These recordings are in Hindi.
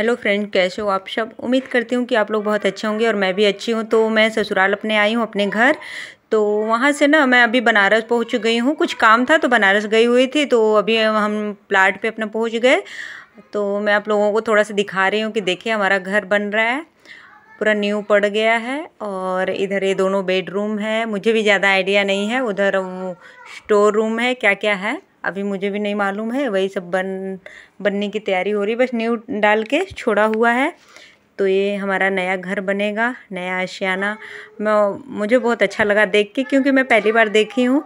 हेलो फ्रेंड कैसे हो आप सब उम्मीद करती हूँ कि आप लोग बहुत अच्छे होंगे और मैं भी अच्छी हूँ तो मैं ससुराल अपने आई हूँ अपने घर तो वहाँ से ना मैं अभी बनारस पहुँच गई हूँ कुछ काम था तो बनारस गई हुई थी तो अभी हम प्लाट पे अपना पहुँच गए तो मैं आप लोगों को थोड़ा सा दिखा रही हूँ कि देखिए हमारा घर बन रहा है पूरा न्यू पड़ गया है और इधर ये दोनों बेडरूम है मुझे भी ज़्यादा आइडिया नहीं है उधर स्टोर रूम है क्या क्या है अभी मुझे भी नहीं मालूम है वही सब बन बनने की तैयारी हो रही है बस न्यू डाल के छोड़ा हुआ है तो ये हमारा नया घर बनेगा नया आशियाना मैं मुझे बहुत अच्छा लगा देख के क्योंकि मैं पहली बार देखी हूँ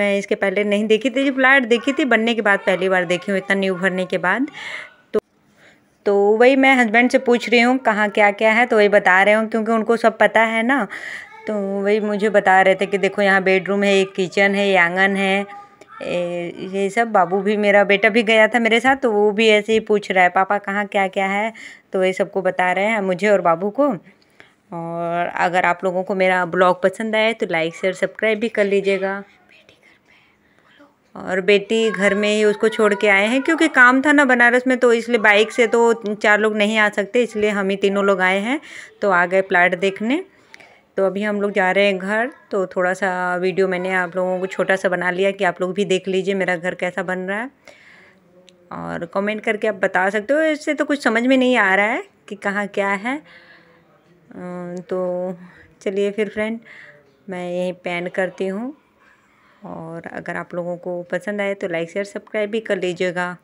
मैं इसके पहले नहीं देखी थी फ्लैट देखी थी बनने के बाद पहली बार देखी हूँ इतना न्यू भरने के बाद तो तो वही मैं हस्बैंड से पूछ रही हूँ कहाँ क्या क्या है तो वही बता रहे हूँ क्योंकि उनको सब पता है ना तो वही मुझे बता रहे थे कि देखो यहाँ बेडरूम है एक किचन है ये आंगन है ये सब बाबू भी मेरा बेटा भी गया था मेरे साथ तो वो भी ऐसे ही पूछ रहा है पापा कहाँ क्या क्या है तो ये सबको बता रहे हैं मुझे और बाबू को और अगर आप लोगों को मेरा ब्लॉग पसंद आए तो लाइक शेयर सब्सक्राइब भी कर लीजिएगा और बेटी घर में ही उसको छोड़ के आए हैं क्योंकि काम था ना बनारस में तो इसलिए बाइक से तो चार लोग नहीं आ सकते इसलिए हम ही तीनों लोग आए हैं तो आ गए प्लाट देखने तो अभी हम लोग जा रहे हैं घर तो थोड़ा सा वीडियो मैंने आप लोगों को छोटा सा बना लिया कि आप लोग भी देख लीजिए मेरा घर कैसा बन रहा है और कमेंट करके आप बता सकते हो इससे तो कुछ समझ में नहीं आ रहा है कि कहाँ क्या है तो चलिए फिर फ्रेंड मैं यहीं पेंट करती हूँ और अगर आप लोगों को पसंद आए तो लाइक शेयर सब्सक्राइब भी कर लीजिएगा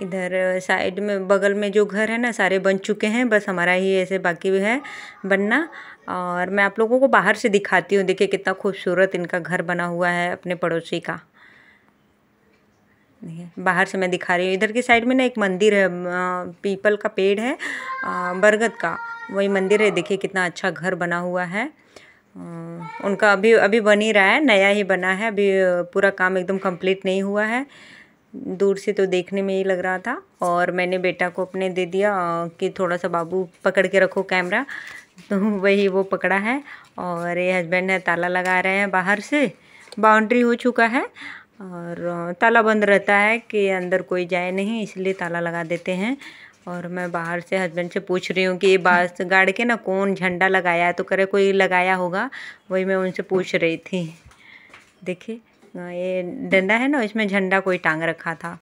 इधर साइड में बगल में जो घर है ना सारे बन चुके हैं बस हमारा ही ऐसे बाकी है बनना और मैं आप लोगों को बाहर से दिखाती हूँ देखिए कितना खूबसूरत इनका घर बना हुआ है अपने पड़ोसी का बाहर से मैं दिखा रही हूँ इधर की साइड में ना एक मंदिर है पीपल का पेड़ है बरगद का वही मंदिर है देखिए कितना अच्छा घर बना हुआ है उनका अभी अभी बन ही रहा है नया ही बना है अभी पूरा काम एकदम कंप्लीट नहीं हुआ है दूर से तो देखने में ही लग रहा था और मैंने बेटा को अपने दे दिया कि थोड़ा सा बाबू पकड़ के रखो कैमरा तो वही वो पकड़ा है और ये हस्बैंड है ताला लगा रहे हैं बाहर से बाउंड्री हो चुका है और ताला बंद रहता है कि अंदर कोई जाए नहीं इसलिए ताला लगा देते हैं और मैं बाहर से हस्बैंड से पूछ रही हूँ कि ये बास गाड़ के ना कौन झंडा लगाया है तो करे कोई लगाया होगा वही मैं उनसे पूछ रही थी देखिए हाँ, ये डंडा है ना इसमें झंडा कोई टांग रखा था।